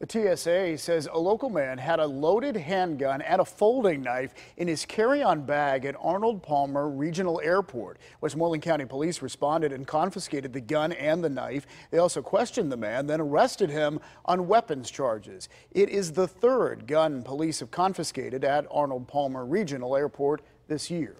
The TSA says a local man had a loaded handgun and a folding knife in his carry-on bag at Arnold Palmer Regional Airport. Westmoreland County Police responded and confiscated the gun and the knife. They also questioned the man, then arrested him on weapons charges. It is the third gun police have confiscated at Arnold Palmer Regional Airport this year.